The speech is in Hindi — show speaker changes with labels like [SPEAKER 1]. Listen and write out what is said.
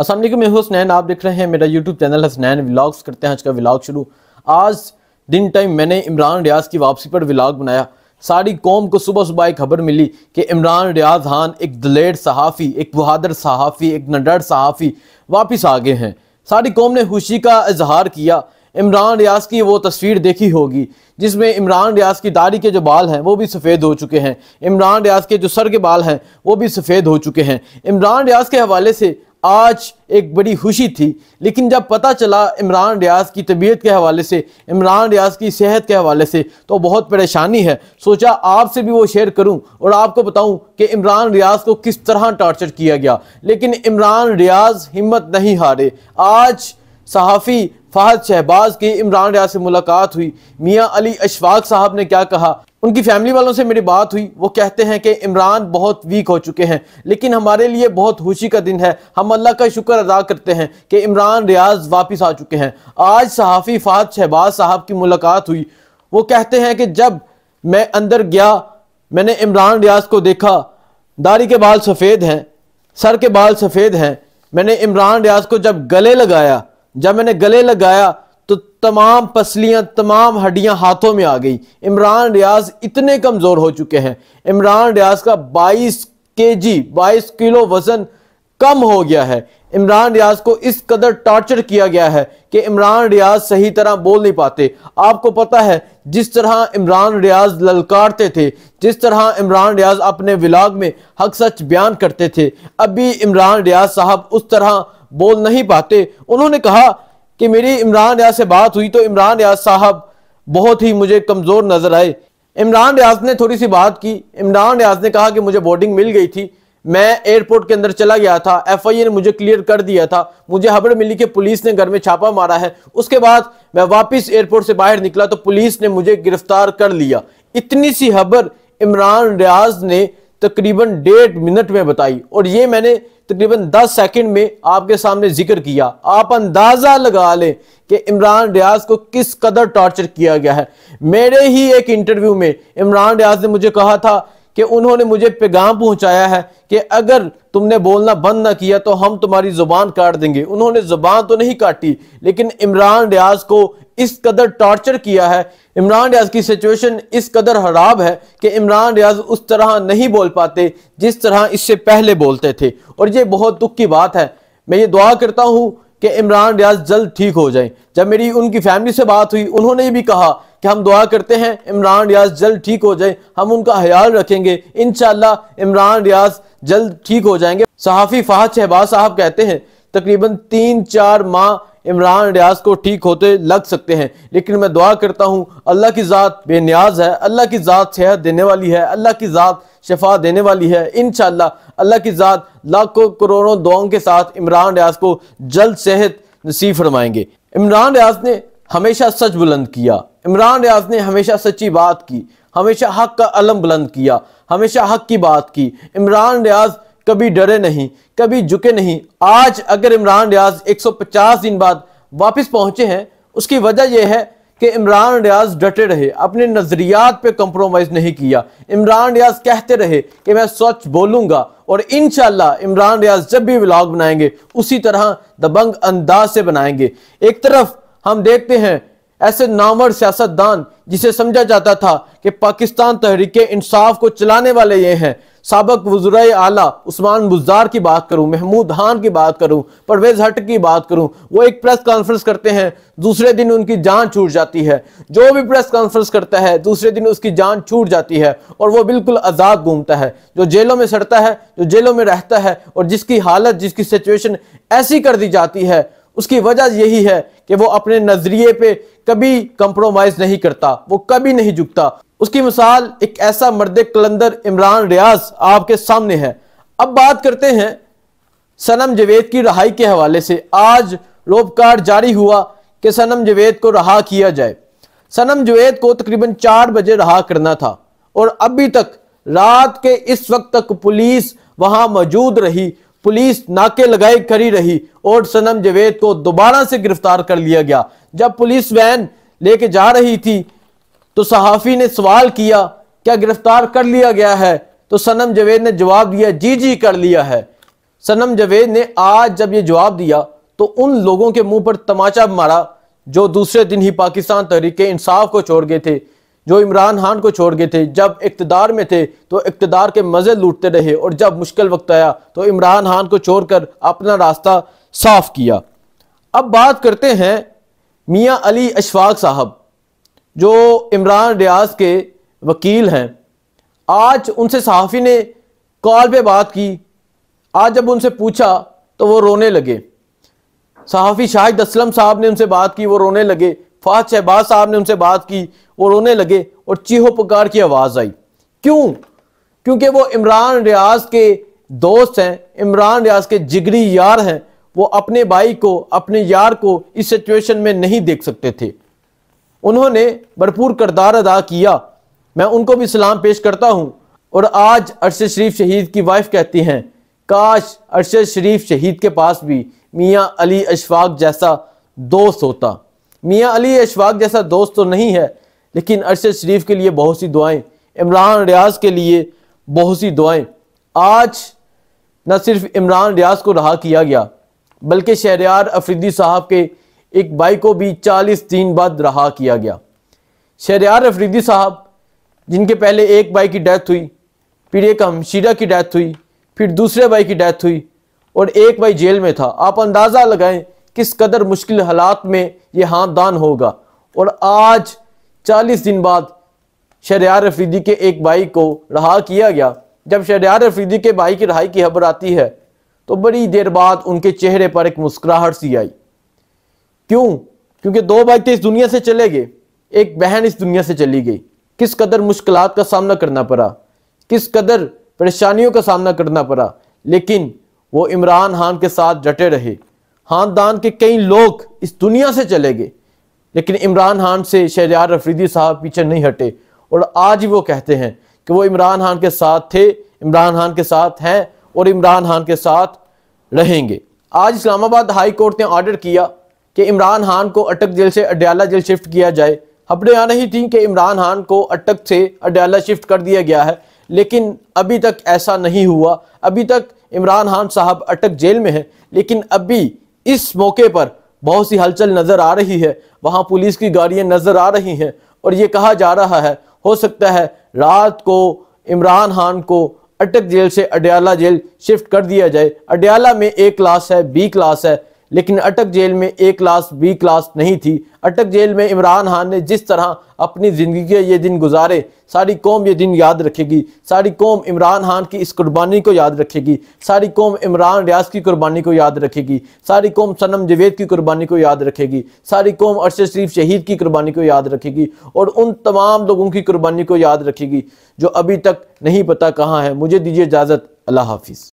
[SPEAKER 1] असल मैं हुसनैन आप देख रहे हैं मेरा यूट्यूब चैनल हसनैन व्लाग्स करते हैं आज का व्लाग शुरू आज दिन टाइम मैंने इमरान रियाज की वापसी पर व्लाग बनाया सारी कौम को सुबह सुबह एक खबर मिली कि इमरान रियाज खान एक दलेर सहाफ़ी एक बहादुर सहाफ़ी एक नडर सहाफ़ी वापस आ गए हैं सारी कौम ने खुशी का इजहार किया इमरान रियाज की वो तस्वीर देखी होगी जिसमें इमरान रियाज की दाढ़ी के जो बाल हैं वो भी सफ़ेद हो चुके हैं इमरान रियाज के जो सर के बाल हैं वो भी सफ़ेद हो चुके हैं इमरान रियाज के हवाले से आज एक बड़ी खुशी थी लेकिन जब पता चला इमरान रियाज की तबीयत के हवाले से इमरान रियाज की सेहत के हवाले से तो बहुत परेशानी है सोचा आपसे भी वो शेयर करूं और आपको बताऊं कि इमरान रियाज को किस तरह टॉर्चर किया गया लेकिन इमरान रियाज हिम्मत नहीं हारे आज सहाफ़ी फ़हद शहबाज की इमरान रियाज से मुलाकात हुई मियाँ अली अशफाक साहब ने क्या कहा उनकी फैमिली वालों से मेरी बात हुई वो कहते हैं कि इमरान बहुत वीक हो चुके हैं लेकिन हमारे लिए बहुत खुशी का दिन है हम अल्लाह का शुक्र अदा करते हैं कि इमरान रियाज वापस आ चुके हैं आज सहाफ़ी फ़ात शहबाज साहब की मुलाकात हुई वो कहते हैं कि जब मैं अंदर गया मैंने इमरान रियाज को देखा दाढ़ी के बाल सफ़ेद हैं सर के बाल सफ़ेद हैं मैंने इमरान रियाज को जब गले लगाया जब मैंने गले लगाया तो तमाम पसलियां तमाम हड्डियां हाथों में आ गई इमरान रियाज इतने कमज़ोर हो चुके हैं इमरान रियाज का 22 जी बाईस किलो वजन कम हो गया है इमरान रियाज को इस कदर टॉर्चर किया गया है कि इमरान रियाज सही तरह बोल नहीं पाते आपको पता है जिस तरह इमरान रियाज ललकारते थे जिस तरह इमरान रियाज अपने विलाग में हक सच बयान करते थे अभी इमरान रियाज साहब उस तरह बोल नहीं पाते उन्होंने कहा कि मेरी इमरान रियाज से बात हुई तो इमरान रियाज साहब बहुत ही मुझे कमज़ोर नज़र आए इमरान रियाज ने थोड़ी सी बात की इमरान रियाज ने कहा कि मुझे बोर्डिंग मिल गई थी मैं एयरपोर्ट के अंदर चला गया था एफ ने मुझे क्लियर कर दिया था मुझे खबर मिली कि पुलिस ने घर में छापा मारा है उसके बाद मैं वापस एयरपोर्ट से बाहर निकला तो पुलिस ने मुझे गिरफ्तार कर लिया इतनी सी खबर इमरान रियाज ने तकरीबन डेढ़ मिनट में बताई और ये मैंने तकरीबन दस सेकंड में आपके सामने जिक्र किया आप अंदाज़ा लगा लें कि इमरान रियाज को किस कदर टॉर्चर किया गया है मेरे ही एक इंटरव्यू में इमरान रियाज ने मुझे कहा था कि उन्होंने मुझे पैगाम पहुंचाया है कि अगर तुमने बोलना बंद ना किया तो हम तुम्हारी ज़ुबान काट देंगे उन्होंने ज़ुबान तो नहीं काटी लेकिन इमरान रियाज को इस कदर टॉर्चर किया है इमरान रियाज की सिचुएशन इस कदर खराब है कि इमरान रियाज उस तरह नहीं बोल पाते जिस तरह इससे पहले बोलते थे और ये बहुत दुख की बात है मैं ये दुआ करता हूँ कि इमरान रियाज जल्द ठीक हो जाए जब मेरी उनकी फैमिली से बात हुई उन्होंने भी कहा कि हम दुआ करते हैं इमरान रियाज जल्द ठीक हो जाए हम उनका ख्याल रखेंगे इन इमरान रियाज जल्द ठीक हो जाएंगे सहाफ़ी फाह शहबाज साहब कहते हैं तकरीबन तीन चार माह इमरान रियाज को ठीक होते लग सकते हैं लेकिन मैं दुआ करता हूँ अल्लाह की ज़ात बेनियाज है अल्लाह की ज़ात सेहत देने वाली है अल्लाह की ज़ात शफा देने वाली है इन अल्लाह की ज़ात लाखों करोड़ों दुआओं के साथ इमरान रियाज को जल्द सेहत नसीब फरमाएंगे इमरान रियाज ने हमेशा सच बुलंद किया इमरान रियाज ने हमेशा सच्ची बात की हमेशा हक का अलम बुलंद किया हमेशा हक की बात की इमरान रियाज कभी डरे नहीं कभी झुके नहीं आज अगर इमरान रियाज 150 दिन बाद वापस पहुंचे हैं उसकी वजह यह है कि इमरान रियाज डटे रहे अपने नज़रियात पे कंप्रोमाइज़ नहीं किया इमरान रियाज कहते रहे कि मैं सच बोलूंगा और इन इमरान रियाज जब भी व्लॉग बनाएंगे उसी तरह दबंग अंदाज से बनाएंगे एक तरफ हम देखते हैं ऐसे नामर सियासतदान जिसे समझा जाता था कि पाकिस्तान तहरीक इंसाफ को चलाने वाले ये हैं सबक वजरा आला उस्मान बुजार की बात करूँ महमूद खान की बात करूँ परवेज हट की बात करूँ वो एक प्रेस कॉन्फ्रेंस करते हैं दूसरे दिन उनकी जान छूट जाती है जो भी प्रेस कॉन्फ्रेंस करता है दूसरे दिन उसकी जान छूट जाती है और वो बिल्कुल आज़ाद घूमता है जो जेलों में सड़ता है जो जेलों में रहता है और जिसकी हालत जिसकी सिचुएशन ऐसी कर दी जाती है उसकी वजह यही है कि वो अपने नज़रिए पे कभी कंप्रोमाइज़ नहीं करता वो कभी नहीं झुकता उसकी मिसाल एक ऐसा मर्द कलंदर इमरान रियाज आपके सामने है अब बात करते हैं सनम जवेद की रहाई के हवाले से आज कार्ड जारी हुआ कि सनम जवेद को रहा किया जाए सनम जवेद को तकरीबन चार बजे रहा करना था और अभी तक रात के इस वक्त तक पुलिस वहां मौजूद रही पुलिस नाके लगाए खड़ी रही और सनम जवेद को दोबारा से गिरफ्तार कर लिया गया जब पुलिस वैन लेके जा रही थी तो सहाफ़ी ने सवाल किया क्या गिरफ्तार कर लिया गया है तो सनम जवेद ने जवाब दिया जी जी कर लिया है सनम जवेद ने आज जब ये जवाब दिया तो उन लोगों के मुंह पर तमाचा मारा जो दूसरे दिन ही पाकिस्तान तहरीक इंसाफ को छोड़ गए थे जो इमरान खान को छोड़ गए थे जब इकतदार में थे तो इकतदार के मज़े लूटते रहे और जब मुश्किल वक्त आया तो इमरान खान को छोड़कर अपना रास्ता साफ किया अब बात करते हैं मियाँ अली अशफाक साहब जो इमरान रियाज के वकील हैं आज उनसे सहाफ़ी ने कॉल पे बात की आज जब उनसे पूछा तो वो रोने लगे सहाफ़ी शाहिद असलम साहब ने उनसे बात की वो रोने लगे फाद शहबाज साहब ने उनसे बात की वो रोने लगे और चीहो पुकार की आवाज़ आई क्यों क्योंकि वो इमरान रियाज के दोस्त हैं इमरान रियाज के जिगरी यार हैं वो अपने भाई को अपने यार को इस सिचुएशन में नहीं देख सकते थे उन्होंने भरपूर करदार अदा किया मैं उनको भी सलाम पेश करता हूँ और आज अरशद शरीफ शहीद की वाइफ कहती हैं काश अरशद शरीफ शहीद के पास भी मियाँ अली अशफाक जैसा दोस्त होता मियाँ अली अशफाक जैसा दोस्त तो नहीं है लेकिन अरशद शरीफ के लिए बहुत सी दुआएं इमरान रियाज के लिए बहुत सी दुआएं आज न सिर्फ इमरान रियाज को रहा किया गया बल्कि शहरियार अफरीदी साहब के एक बाई को भी चालीस दिन बाद रहा किया गया शहरियार अफरीदी साहब जिनके पहले एक बाई की डेथ हुई फिर एक हमशीरा की डेथ हुई फिर दूसरे बाई की डेथ हुई और एक बाई जेल में था आप अंदाज़ा लगाएं किस कदर मुश्किल हालात में ये हाथदान होगा और आज चालीस दिन बाद शहरियार अफरीदी के एक बाई को रहा किया गया जब शहरियार अफरीदी के भाई की रहाई की खबर आती है तो बड़ी देर बाद उनके चेहरे पर एक मुस्कुराहट सी आई क्यों क्योंकि दो भाई तो इस दुनिया से चले गए एक बहन इस दुनिया से चली गई किस कदर मुश्किल का सामना करना पड़ा किस कदर परेशानियों का सामना करना पड़ा लेकिन वो इमरान खान के साथ डटे रहे खानदान के कई लोग इस दुनिया से चले गए लेकिन इमरान खान से शहजार रफरीदी साहब पीछे नहीं हटे और आज ही वो कहते हैं कि वो इमरान खान के साथ थे इमरान खान के साथ हैं और इमरान खान के साथ रहेंगे आज इस्लामाबाद हाई कोर्ट ने ऑर्डर किया कि इमरान खान को अटक जेल से अडयाला जेल शिफ्ट किया जाए खबरें आ रही थी कि इमरान खान को अटक से अड्याला शिफ्ट कर दिया गया है लेकिन अभी तक ऐसा नहीं हुआ अभी तक इमरान खान साहब अटक जेल में हैं लेकिन अभी इस मौके पर बहुत सी हलचल नज़र आ रही है वहाँ पुलिस की गाड़ियाँ नज़र आ रही हैं और ये कहा जा रहा है हो सकता है रात को इमरान खान को अटक जेल से अड्याला जेल शिफ्ट कर दिया जाए अडयाला में ए क्लास है बी क्लास है लेकिन अटक जेल में ए क्लास बी क्लास नहीं थी अटक जेल में इमरान खान ने जिस तरह अपनी ज़िंदगी के ये दिन गुजारे सारी कौम ये दिन याद रखेगी सारी कौम इमरान खान की इस कुर्बानी को याद रखेगी सारी कौम इमरान रियाज की कुर्बानी को याद रखेगी सारी कौम सनम जवेद की कुर्बानी को याद रखेगी सारी कौम अरशद शरीफ शहीद की कुर्बानी को याद रखेगी और उन तमाम लोगों की कुर्बानी को याद रखेगी जो अभी तक नहीं पता कहाँ है मुझे दीजिए इजाज़त अल्लाह हाफिज़